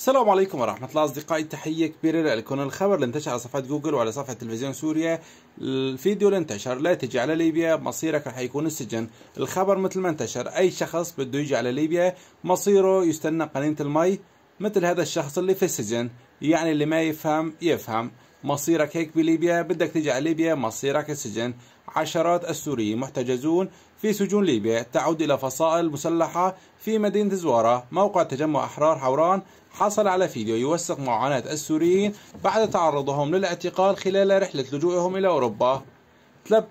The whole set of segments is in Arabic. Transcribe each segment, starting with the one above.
السلام عليكم ورحمة الله أصدقائي تحية كبيرة لكم الخبر اللي انتشر على صفحة جوجل وعلى صفحة تلفزيون سوريا الفيديو اللي انتشر لا تجي على ليبيا مصيرك رح يكون السجن الخبر مثل ما انتشر أي شخص بده يجي على ليبيا مصيره يستنى قنينة المي مثل هذا الشخص اللي في السجن يعني اللي ما يفهم يفهم مصيرك هيك بليبيا بدك تيجي على ليبيا مصيرك السجن عشرات السوريين محتجزون في سجون ليبيا تعود إلى فصائل مسلحة في مدينة زوارة موقع تجمع أحرار حوران حصل على فيديو يوثق معاناة السوريين بعد تعرضهم للاعتقال خلال رحلة لجوئهم إلى أوروبا ثلاث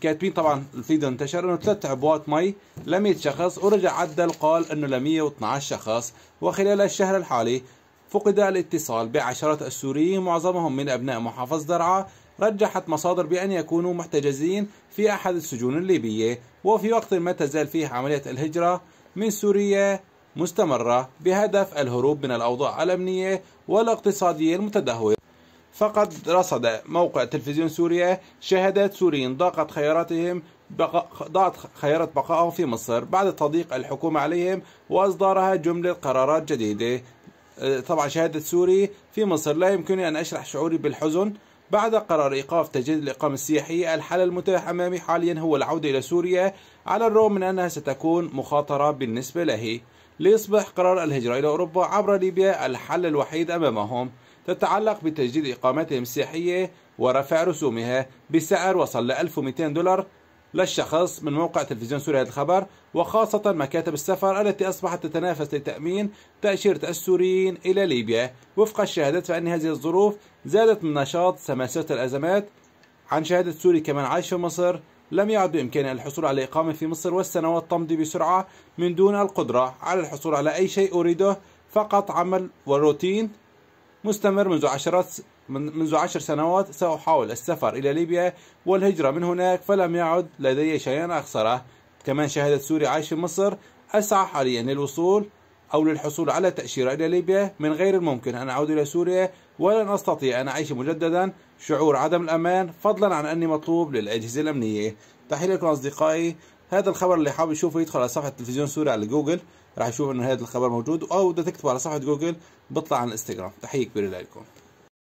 كاتبين طبعا الفيديو انتشر انه ثلاث عبوات مي ل 100 شخص ورجع عدل قال انه ل 112 شخص وخلال الشهر الحالي فقد الاتصال بعشرات السوريين معظمهم من أبناء محافظة درعا رجحت مصادر بأن يكونوا محتجزين في أحد السجون الليبية وفي وقت ما تزال فيه عملية الهجرة من سوريا مستمرة بهدف الهروب من الأوضاع الأمنية والاقتصادية المتدهورة فقد رصد موقع تلفزيون سوريا شهادات سوريين ضاقت خياراتهم بقى... ضاعت خيارات بقائهم في مصر بعد تضييق الحكومة عليهم وإصدارها جملة قرارات جديدة طبعا شهادة سوري في مصر لا يمكنني أن أشرح شعوري بالحزن بعد قرار إيقاف تجديد الإقامة السياحية الحل المتاح أمامي حاليا هو العودة إلى سوريا على الرغم من أنها ستكون مخاطرة بالنسبة له ليصبح قرار الهجرة إلى أوروبا عبر ليبيا الحل الوحيد أمامهم تتعلق بتجديد إقامتهم السياحية ورفع رسومها بسعر وصل ل 1200 دولار للشخص من موقع تلفزيون سوريا هذا الخبر وخاصة مكاتب السفر التي أصبحت تتنافس لتأمين تأشيرة السوريين إلى ليبيا وفق الشهادات فإن هذه الظروف زادت من نشاط سماسة الأزمات عن شهادة سوري كمان عايش في مصر لم يعد بإمكانه الحصول على إقامة في مصر والسنوات تمضي بسرعة من دون القدرة على الحصول على أي شيء أريده فقط عمل وروتين مستمر منذ عشرات من منذ عشر سنوات سأحاول السفر إلى ليبيا والهجرة من هناك فلم يعد لدي شيئا أخسره كمان شهادة سوري عايش في مصر أسعى حاليا للوصول أو للحصول على تأشيرة إلى ليبيا من غير الممكن أن أعود إلى سوريا ولن أستطيع أن أعيش مجددا شعور عدم الأمان فضلا عن أني مطلوب للأجهزة الأمنية تحية لكم أصدقائي هذا الخبر اللي حابب يشوفه يدخل على صفحة تلفزيون سوريا على جوجل راح يشوف أن هذا الخبر موجود أو إذا تكتبوا على صفحة جوجل بطلع على الانستغرام تحية كبيرة لكم